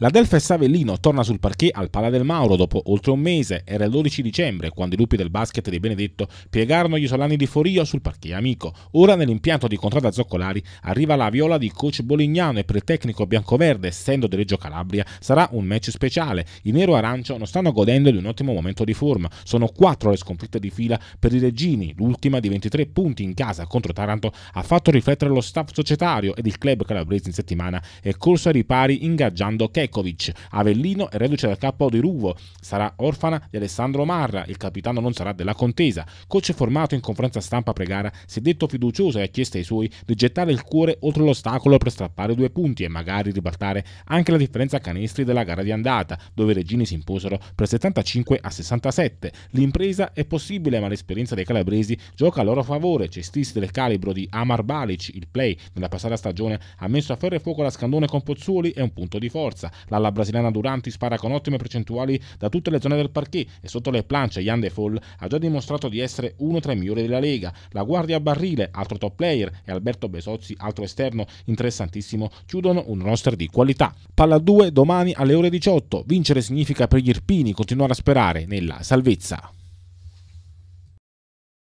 La Delfa e Savellino torna sul parquet al Pala del Mauro dopo oltre un mese, era il 12 dicembre, quando i lupi del basket di Benedetto piegarono gli solani di Forio sul parquet amico. Ora nell'impianto di Contrada Zoccolari arriva la viola di coach Bolignano e per il tecnico biancoverde, essendo di Reggio Calabria, sarà un match speciale. I nero-arancio non stanno godendo di un ottimo momento di forma, sono quattro le sconfitte di fila per i Reggini, l'ultima di 23 punti in casa contro Taranto ha fatto riflettere lo staff societario ed il club calabrese in settimana è corso ai ripari ingaggiando Keck Nekovic, Avellino è reduce dal capo di Ruvo, sarà orfana di Alessandro Marra, il capitano non sarà della contesa. Coach formato in conferenza stampa pregara si è detto fiducioso e ha chiesto ai suoi di gettare il cuore oltre l'ostacolo per strappare due punti e magari ribaltare anche la differenza canestri della gara di andata, dove i regini si imposero per 75 a 67. L'impresa è possibile, ma l'esperienza dei calabresi gioca a loro favore. Cestisti del calibro di Amar Balic, il play nella passata stagione ha messo a ferro e fuoco la scandone con Pozzuoli è un punto di forza. L'alla brasiliana Duranti spara con ottime percentuali da tutte le zone del parquet e sotto le planche Jan De Fall ha già dimostrato di essere uno tra i migliori della Lega. La guardia Barrile, altro top player, e Alberto Besozzi, altro esterno interessantissimo, chiudono un roster di qualità. Palla 2 domani alle ore 18. Vincere significa per gli Irpini continuare a sperare nella salvezza.